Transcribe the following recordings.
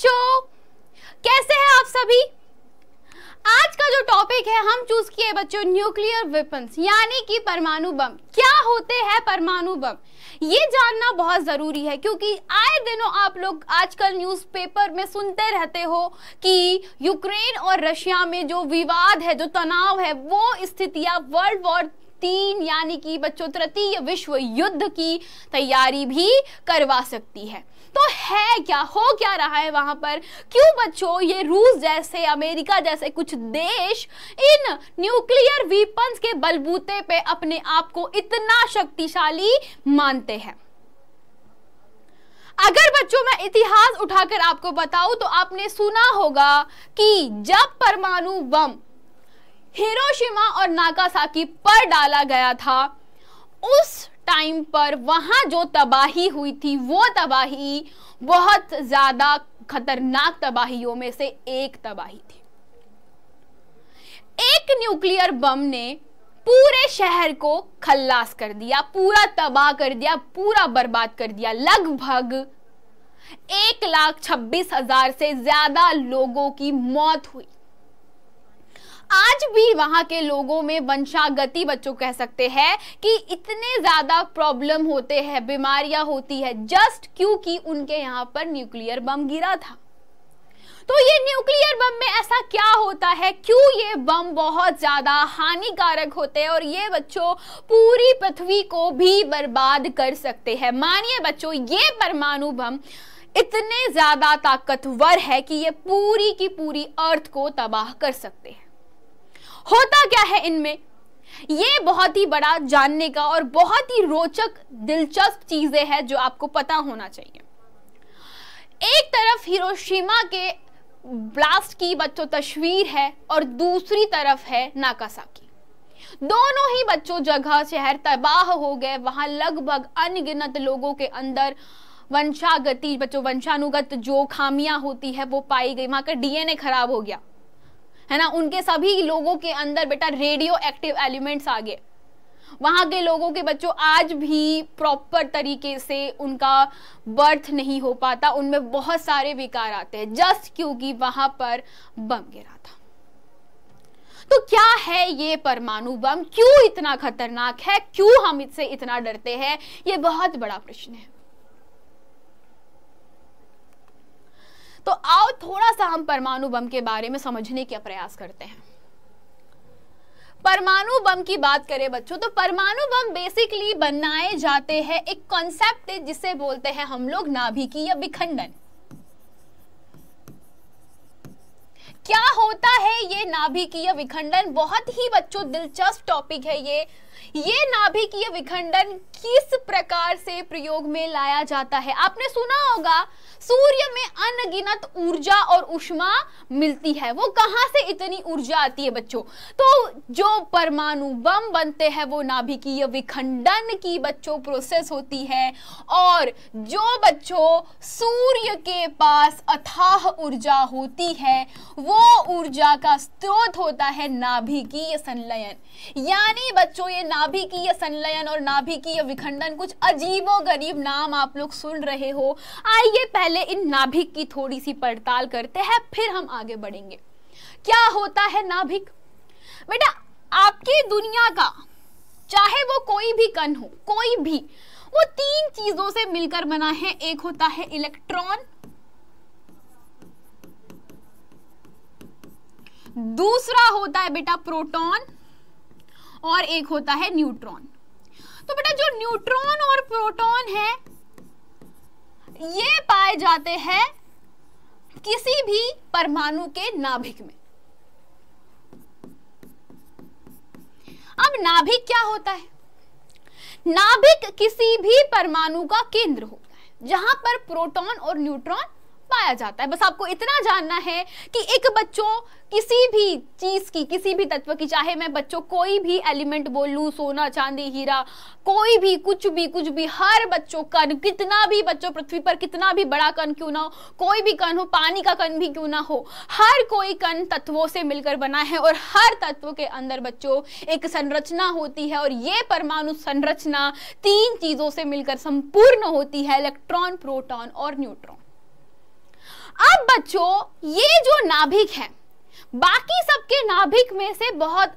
बच्चों कैसे हैं आप सभी आज का जो टॉपिक है हम चूज किए बच्चों न्यूक्लियर वेपन्स यानी कि परमाणु बम क्या होते हैं परमाणु बम ये जानना बहुत ज़रूरी है क्योंकि आए दिनों आप लोग आजकल न्यूज़पेपर में सुनते रहते हो कि यूक्रेन और रशिया में जो विवाद है जो तनाव है वो स्थितियां वर्ल्ड वॉर तीन यानी कि बच्चों तृतीय विश्व युद्ध की तैयारी भी करवा सकती है तो है क्या हो क्या रहा है वहां पर क्यों बच्चों ये रूस जैसे अमेरिका जैसे कुछ देश इन न्यूक्लियर वीपन्स के बलबूते पे अपने आप को इतना शक्तिशाली मानते हैं अगर बच्चों मैं इतिहास उठाकर आपको बताऊं तो आपने सुना होगा कि जब परमाणु बम हिरोशिमा और नागासाकी पर डाला गया था उस टाइम पर वहां जो तबाही हुई थी वो तबाही बहुत ज़्यादा खतरनाक तबाहियों में से एक तबाही थी एक न्यूक्लियर बम ने पूरे शहर को खल्लास कर दिया पूरा तबाह कर दिया पूरा बर्बाद कर दिया लगभग एक लाख छब्बीस हजार से ज्यादा लोगों की मौत हुई आज भी वहां के लोगों में वंशागति बच्चों कह सकते हैं कि इतने ज्यादा प्रॉब्लम होते हैं बीमारियां होती है जस्ट क्योंकि उनके यहां पर न्यूक्लियर बम गिरा था तो ये न्यूक्लियर बम में ऐसा क्या होता है क्यों ये बम बहुत ज्यादा हानिकारक होते हैं और ये बच्चों पूरी पृथ्वी को भी बर्बाद कर सकते हैं मानिए बच्चों ये परमाणु बम इतने ज्यादा ताकतवर है कि ये पूरी की पूरी अर्थ को तबाह कर सकते हैं होता क्या है इनमें ये बहुत ही बड़ा जानने का और बहुत ही रोचक दिलचस्प चीजें हैं जो आपको पता होना चाहिए एक तरफ हिरोशिमा के ब्लास्ट की बच्चों तस्वीर है और दूसरी तरफ है नाकासाकी दोनों ही बच्चों जगह शहर तबाह हो गए वहां लगभग अनगिनत लोगों के अंदर वंशागति बच्चों वंशानुगत जो खामियां होती है वो पाई गई वहां का डीएनए खराब हो गया है ना उनके सभी लोगों के अंदर बेटा रेडियो एक्टिव एलिमेंट्स आ गए वहां के लोगों के बच्चों आज भी प्रॉपर तरीके से उनका बर्थ नहीं हो पाता उनमें बहुत सारे विकार आते हैं जस्ट क्योंकि वहां पर बम गिरा था तो क्या है ये परमाणु बम क्यों इतना खतरनाक है क्यों हम इससे इतना डरते हैं ये बहुत बड़ा प्रश्न है तो आओ थोड़ा सा हम परमाणु बम के बारे में समझने का प्रयास करते हैं परमाणु बम की बात करें बच्चों तो परमाणु बम बेसिकली बनाए जाते हैं एक कॉन्सेप्ट जिसे बोलते हैं हम लोग नाभिकी या विखंडन क्या होता है ये नाभिकीय विखंडन बहुत ही बच्चों दिलचस्प टॉपिक है ये ये नाभिकीय विखंडन किस प्रकार से प्रयोग में लाया जाता है आपने सुना होगा सूर्य में अनगिनत ऊर्जा और उष्मा मिलती है वो कहां से इतनी ऊर्जा आती है बच्चों तो जो परमाणु बम बनते हैं वो नाभिकीय विखंडन की बच्चों प्रोसेस होती है और जो बच्चों सूर्य के पास अथाह ऊर्जा होती है वो ऊर्जा का स्रोत होता है नाभिकीय संलयन यानी बच्चों ये नाभिकीय संलयन और नाभिकीय विखंडन कुछ अजीबो गरीब नाम आप लोग सुन रहे हो आइए पहले इन नाभिक की थोड़ी सी पड़ताल करते हैं फिर हम आगे बढ़ेंगे क्या होता है नाभिक बेटा आपकी दुनिया का चाहे वो कोई भी कण हो कोई भी वो तीन चीजों से मिलकर बना है एक होता है इलेक्ट्रॉन दूसरा होता है बेटा प्रोटॉन और एक होता है न्यूट्रॉन तो बेटा जो न्यूट्रॉन और प्रोटॉन है ये पाए जाते हैं किसी भी परमाणु के नाभिक में अब नाभिक क्या होता है नाभिक किसी भी परमाणु का केंद्र होता है जहां पर प्रोटॉन और न्यूट्रॉन पाया जाता है बस आपको इतना जानना है कि एक बच्चों किसी भी चीज की किसी भी तत्व की चाहे मैं बच्चों कोई भी एलिमेंट बोलू सोना चांदी हीरा कोई भी कुछ भी कुछ भी हर बच्चों कण कितना भी बच्चों पृथ्वी पर कितना भी बड़ा कण क्यों ना हो कोई भी कण हो पानी का कण भी क्यों ना हो हर कोई कण तत्वों से मिलकर बना है और हर तत्व के अंदर बच्चों एक संरचना होती है और ये परमाणु संरचना तीन चीजों से मिलकर संपूर्ण होती है इलेक्ट्रॉन प्रोटॉन और न्यूट्रॉन अब बच्चों ये जो नाभिक है बाकी सबके नाभिक में से बहुत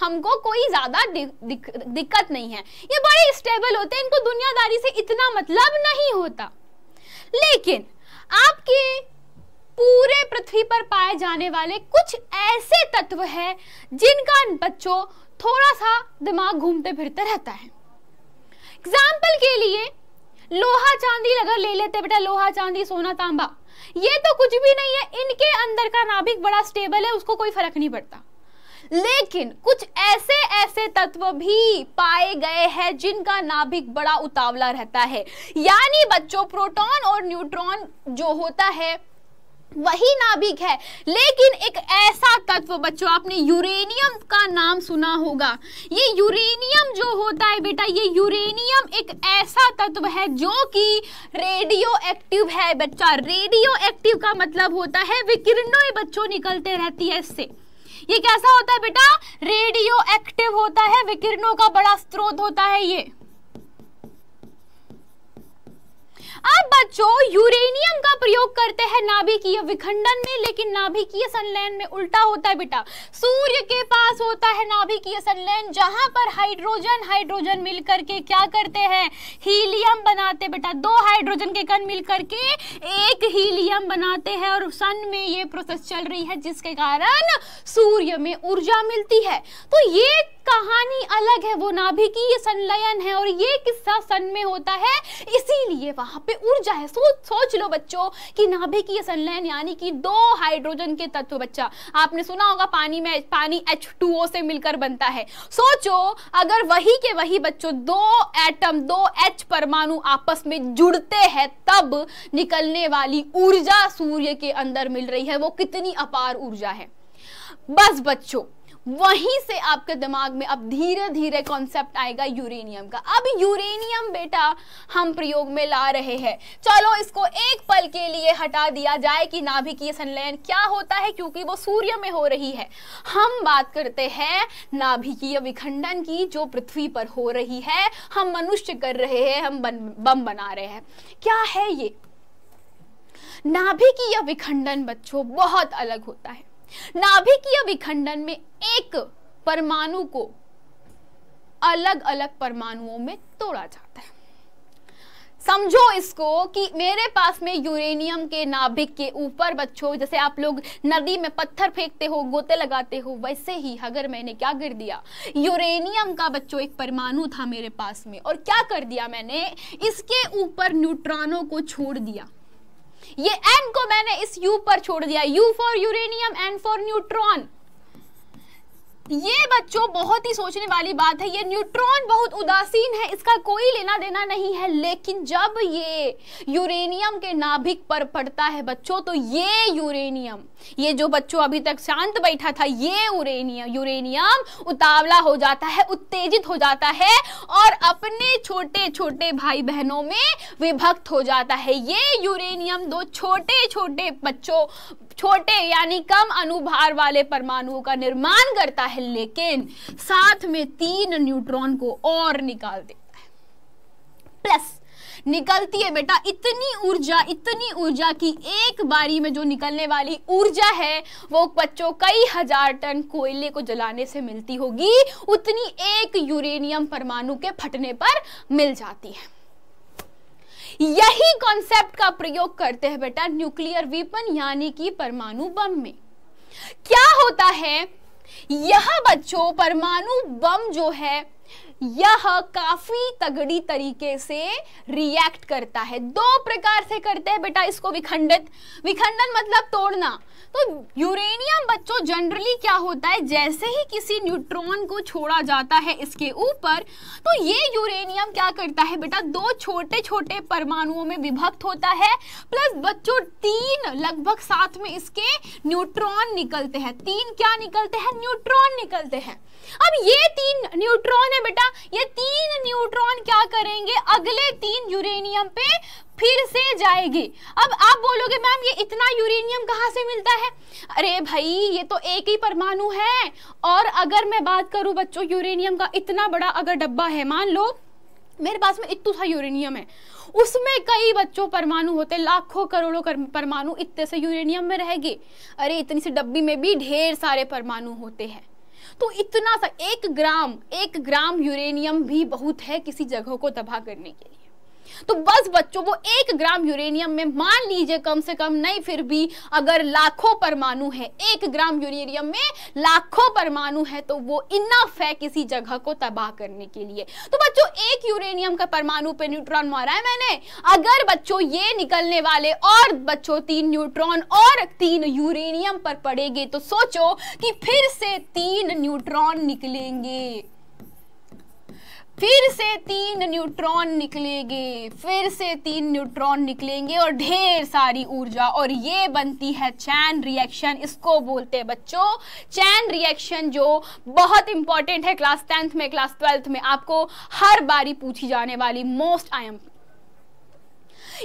हमको कोई ज्यादा दिक्कत नहीं है ये बड़े स्टेबल होते हैं इनको दुनियादारी से इतना मतलब नहीं होता लेकिन आपके पूरे पृथ्वी पर पाए जाने वाले कुछ ऐसे तत्व हैं जिनका बच्चों थोड़ा सा दिमाग घूमते फिरते रहता है एग्जाम्पल के लिए लोहा चांदी अगर ले लेते बेटा लोहा चांदी सोना तांबा ये तो कुछ भी नहीं है इनके अंदर का नाभिक बड़ा स्टेबल है उसको कोई फर्क नहीं पड़ता लेकिन कुछ ऐसे ऐसे तत्व भी पाए गए हैं जिनका नाभिक बड़ा उतावला रहता है यानी बच्चों प्रोटॉन और न्यूट्रॉन जो होता है वही नाभिक है लेकिन एक ऐसा तत्व बच्चों आपने यूरेनियम का नाम सुना होगा ये यूरेनियम जो होता है बेटा ये यूरेनियम एक ऐसा तत्व है जो कि रेडियो एक्टिव है बच्चा रेडियो एक्टिव का मतलब होता है विकिरणों बच्चों निकलते रहती है इससे ये कैसा होता है बेटा रेडियो एक्टिव होता है विकिरणों का बड़ा स्रोत होता है ये अब बच्चों यूरेनियम का प्रयोग करते हैं नाभिकीय विखंडन में लेकिन नाभिकीय संलयन में उल्टा होता है बेटा सूर्य के पास होता है नाभिकीय संलयन जहां पर हाइड्रोजन हाइड्रोजन मिलकर के क्या करते हैं हीलियम बनाते बेटा दो हाइड्रोजन के कण मिलकर के एक हीलियम बनाते हैं और सन में ये प्रोसेस चल रही है जिसके कारण सूर्य में ऊर्जा मिलती है तो ये कहानी अलग है वो नाभिकीय संलयन है और ये किस्सा सन में होता है इसीलिए वहां पे ऊर्जा है सोच सोच लो बच्चों कि नाभे की संलयन यानी कि दो हाइड्रोजन के तत्व बच्चा आपने सुना होगा पानी में पानी एच से मिलकर बनता है सोचो अगर वही के वही बच्चों दो एटम दो एच परमाणु आपस में जुड़ते हैं तब निकलने वाली ऊर्जा सूर्य के अंदर मिल रही है वो कितनी अपार ऊर्जा है बस बच्चों वहीं से आपके दिमाग में अब धीरे धीरे कॉन्सेप्ट आएगा यूरेनियम का अब यूरेनियम बेटा हम प्रयोग में ला रहे हैं चलो इसको एक पल के लिए हटा दिया जाए कि नाभिकीय संलयन क्या होता है क्योंकि वो सूर्य में हो रही है हम बात करते हैं नाभिकीय विखंडन की जो पृथ्वी पर हो रही है हम मनुष्य कर रहे हैं हम बन, बम बना रहे हैं क्या है ये नाभिकीय विखंडन बच्चों बहुत अलग होता है नाभिकीय विखंडन में एक परमाणु को अलग अलग परमाणुओं में तोड़ा जाता है समझो इसको कि मेरे पास में यूरेनियम के नाभिक के ऊपर बच्चों जैसे आप लोग नदी में पत्थर फेंकते हो गोते लगाते हो वैसे ही अगर मैंने क्या कर दिया यूरेनियम का बच्चों एक परमाणु था मेरे पास में और क्या कर दिया मैंने इसके ऊपर न्यूट्रॉनों को छोड़ दिया ये एन को मैंने इस यू पर छोड़ दिया U for uranium N for neutron ये बच्चों बहुत ही सोचने वाली बात है ये न्यूट्रॉन बहुत उदासीन है इसका कोई लेना देना नहीं है लेकिन जब ये यूरेनियम के नाभिक पर पड़ता है बच्चों तो ये यूरेनियम ये जो बच्चों अभी तक शांत बैठा था ये यूरेनियम यूरेनियम उतावला हो जाता है उत्तेजित हो जाता है और अपने छोटे छोटे भाई बहनों में विभक्त हो जाता है ये यूरेनियम दो छोटे छोटे बच्चों छोटे यानी कम अनुभार वाले परमाणुओं का निर्माण करता है लेकिन साथ में तीन न्यूट्रॉन को और निकाल देता है प्लस निकलती है बेटा इतनी ऊर्जा इतनी ऊर्जा की एक बारी में जो निकलने वाली ऊर्जा है वो बच्चों कई हजार टन कोयले को जलाने से मिलती होगी उतनी एक यूरेनियम परमाणु के फटने पर मिल जाती है यही कॉन्सेप्ट का प्रयोग करते हैं बेटा न्यूक्लियर वीपन यानी कि परमाणु बम में क्या होता है यह बच्चों परमाणु बम जो है यह काफी तगड़ी तरीके से रिएक्ट करता है दो प्रकार से करते हैं बेटा इसको विखंडित विखंडन मतलब तोड़ना तो यूरेनियम बच्चों जनरली क्या होता है जैसे ही किसी न्यूट्रॉन को छोड़ा जाता है इसके ऊपर तो ये यूरेनियम क्या करता है बेटा दो छोटे छोटे परमाणुओं में विभक्त होता है प्लस बच्चों तीन लगभग साथ में इसके न्यूट्रॉन निकलते हैं तीन क्या निकलते हैं न्यूट्रॉन निकलते हैं अब ये तीन न्यूट्रॉन है बेटा ये तीन न्यूट्रॉन क्या करेंगे अगले तीन यूरेनियम पे फिर से जाएगी अब आप बोलोगे मैम ये इतना यूरेनियम कहाँ से मिलता है अरे भाई ये तो एक ही परमाणु है और अगर मैं बात करूँ बच्चों यूरेनियम का इतना बड़ा अगर डब्बा है मान लो मेरे पास में इतना सा यूरेनियम है उसमें कई बच्चों परमाणु होते लाखों करोड़ों कर, परमाणु इतने से यूरेनियम में रहेगी अरे इतनी सी डब्बी में भी ढेर सारे परमाणु होते हैं तो इतना सा एक ग्राम एक ग्राम यूरेनियम भी बहुत है किसी जगह को तबाह करने के लिए तो बस बच्चों वो एक ग्राम यूरेनियम में मान लीजिए कम से कम नहीं फिर भी अगर लाखों परमाणु है एक ग्राम यूरेनियम में लाखों परमाणु है तो वो इनफ है किसी जगह को तबाह करने के लिए तो बच्चों एक यूरेनियम का परमाणु पे न्यूट्रॉन मारा है मैंने अगर बच्चों ये निकलने वाले और बच्चों तीन न्यूट्रॉन और तीन यूरेनियम पर पड़ेगे तो सोचो कि फिर से तीन न्यूट्रॉन निकलेंगे फिर से तीन न्यूट्रॉन निकलेंगे फिर से तीन न्यूट्रॉन निकलेंगे और ढेर सारी ऊर्जा और ये बनती है चैन रिएक्शन इसको बोलते हैं बच्चों चैन रिएक्शन जो बहुत इंपॉर्टेंट है क्लास टेंथ में क्लास ट्वेल्थ में आपको हर बारी पूछी जाने वाली मोस्ट आई एम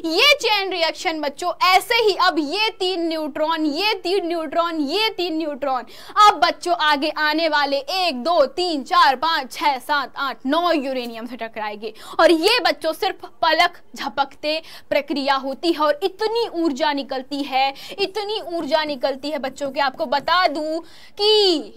ये चेन रिएक्शन बच्चों ऐसे ही अब ये तीन न्यूट्रॉन ये तीन न्यूट्रॉन ये तीन न्यूट्रॉन अब बच्चों आगे आने वाले एक दो तीन चार पांच छह सात आठ नौ यूरेनियम से टकराएंगे और ये बच्चों सिर्फ पलक झपकते प्रक्रिया होती है और इतनी ऊर्जा निकलती है इतनी ऊर्जा निकलती है बच्चों के आपको बता दू कि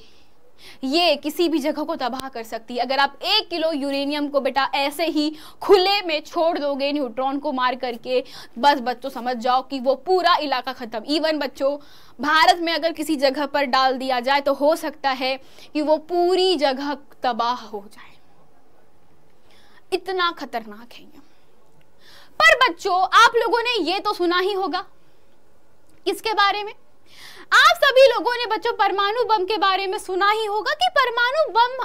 ये किसी भी जगह को तबाह कर सकती है अगर आप एक किलो यूरेनियम को बेटा ऐसे ही खुले में छोड़ दोगे न्यूट्रॉन को मार करके बस बच्चों समझ जाओ कि वो पूरा इलाका ख़त्म इवन बच्चों भारत में अगर किसी जगह पर डाल दिया जाए तो हो सकता है कि वो पूरी जगह तबाह हो जाए इतना खतरनाक है ये पर बच्चों आप लोगों ने ये तो सुना ही होगा किसके बारे में आप सभी लोगों ने बच्चों परमाणु बम के बारे में सुना ही होगा कि परमाणु बम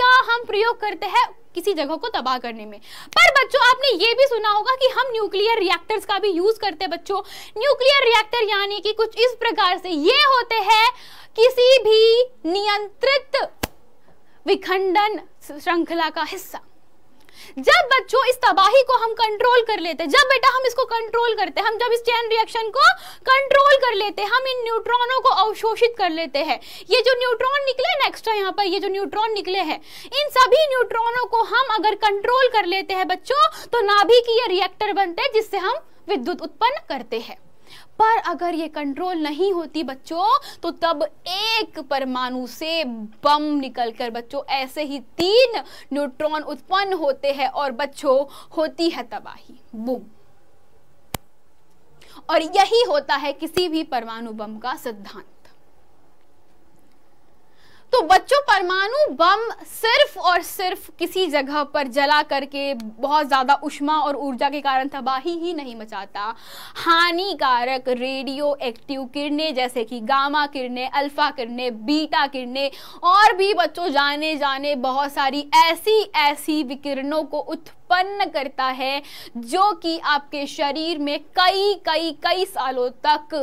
का हम प्रयोग करते हैं किसी जगह को तबाह करने में पर बच्चों आपने ये भी सुना होगा कि हम न्यूक्लियर रिएक्टर्स का भी यूज करते हैं बच्चों न्यूक्लियर रिएक्टर यानी कि कुछ इस प्रकार से ये होते हैं किसी भी नियंत्रित विखंडन श्रृंखला का हिस्सा जब बच्चों इस तबाही को हम कंट्रोल कर लेते हैं जब बेटा हम इसको कंट्रोल करते हैं हम जब इस चैन रिएक्शन को कंट्रोल कर लेते हैं हम इन न्यूट्रॉनों को अवशोषित कर लेते हैं ये जो न्यूट्रॉन निकले ना एक्स्ट्रा यहाँ पर ये जो न्यूट्रॉन निकले हैं इन सभी न्यूट्रॉनों को हम अगर कंट्रोल कर लेते हैं बच्चों तो नाभिकीय रिएक्टर बनते हैं जिससे हम विद्युत उत्पन्न करते हैं पर अगर ये कंट्रोल नहीं होती बच्चों तो तब एक परमाणु से बम निकलकर बच्चों ऐसे ही तीन न्यूट्रॉन उत्पन्न होते हैं और बच्चों होती है तबाही बुम और यही होता है किसी भी परमाणु बम का सिद्धांत तो बच्चों परमाणु बम सिर्फ और सिर्फ किसी जगह पर जला करके बहुत ज़्यादा उष्मा और ऊर्जा के कारण तबाही ही नहीं मचाता हानिकारक रेडियो एक्टिव किरणें जैसे कि गामा किरणें अल्फ़ा किरणें बीटा किरणें और भी बच्चों जाने जाने बहुत सारी ऐसी ऐसी विकिरणों को उत्पन्न उत्पन्न करता है जो कि आपके शरीर में कई कई कई सालों तक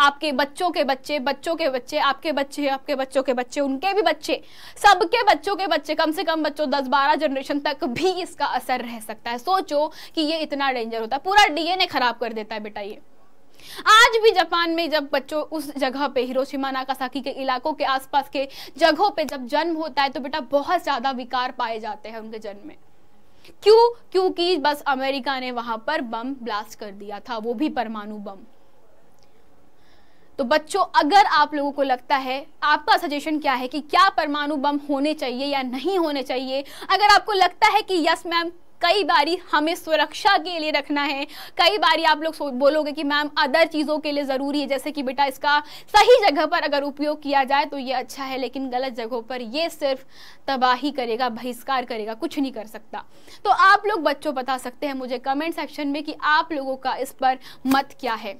आपके बच्चों के बच्चे बच्चों के बच्चे आपके बच्चे आपके बच्चों के बच्चे उनके भी बच्चे सबके बच्चों के बच्चे कम से कम बच्चों दस बारह जनरेशन तक भी इसका असर रह सकता है सोचो कि ये इतना डेंजर होता है पूरा डीएनए खराब कर देता है बेटा ये आज भी जापान में जब बच्चों उस जगह पे हिरोशिमा नाकासाकी के इलाकों के आसपास के जगहों पे जब जन्म होता है तो बेटा बहुत ज्यादा विकार पाए जाते हैं उनके जन्म में क्यों क्योंकि बस अमेरिका ने वहां पर बम ब्लास्ट कर दिया था वो भी परमाणु बम तो बच्चों अगर आप लोगों को लगता है आपका सजेशन क्या है कि क्या परमाणु बम होने चाहिए या नहीं होने चाहिए अगर आपको लगता है कि यस मैम कई बारी हमें सुरक्षा के लिए रखना है कई बारी आप लोग बोलोगे कि मैम अदर चीज़ों के लिए ज़रूरी है जैसे कि बेटा इसका सही जगह पर अगर उपयोग किया जाए तो ये अच्छा है लेकिन गलत जगहों पर ये सिर्फ तबाही करेगा बहिष्कार करेगा कुछ नहीं कर सकता तो आप लोग बच्चों बता सकते हैं मुझे कमेंट सेक्शन में कि आप लोगों का इस पर मत क्या है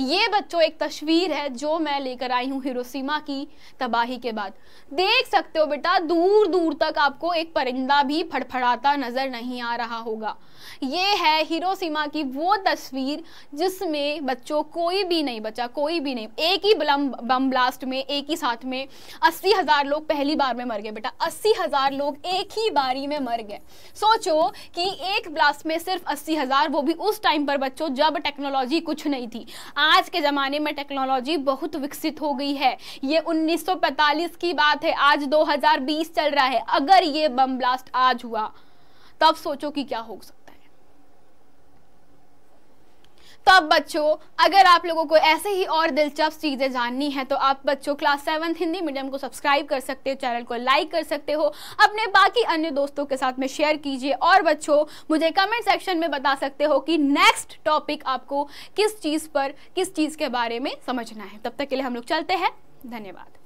ये बच्चों एक तस्वीर है जो मैं लेकर आई हूँ हिरोशिमा की तबाही के बाद देख सकते हो बेटा दूर दूर तक आपको एक परिंदा भी फड़फड़ाता नज़र नहीं आ रहा होगा ये है हिरोशिमा की वो तस्वीर जिसमें बच्चों कोई भी नहीं बचा कोई भी नहीं एक ही बम बम ब्लास्ट में एक ही साथ में अस्सी हज़ार लोग पहली बार में मर गए बेटा अस्सी हज़ार लोग एक ही बारी में मर गए सोचो कि एक ब्लास्ट में सिर्फ अस्सी हज़ार वो भी उस टाइम पर बच्चों जब टेक्नोलॉजी कुछ नहीं थी आज के ज़माने में टेक्नोलॉजी बहुत विकसित हो गई है ये 1945 की बात है आज 2020 चल रहा है अगर ये बम ब्लास्ट आज हुआ तब सोचो कि क्या हो सकता तब बच्चों अगर आप लोगों को ऐसे ही और दिलचस्प चीज़ें जाननी है तो आप बच्चों क्लास सेवन्थ हिंदी मीडियम को सब्सक्राइब कर सकते हो चैनल को लाइक कर सकते हो अपने बाकी अन्य दोस्तों के साथ में शेयर कीजिए और बच्चों मुझे कमेंट सेक्शन में बता सकते हो कि नेक्स्ट टॉपिक आपको किस चीज़ पर किस चीज़ के बारे में समझना है तब तक के लिए हम लोग चलते हैं धन्यवाद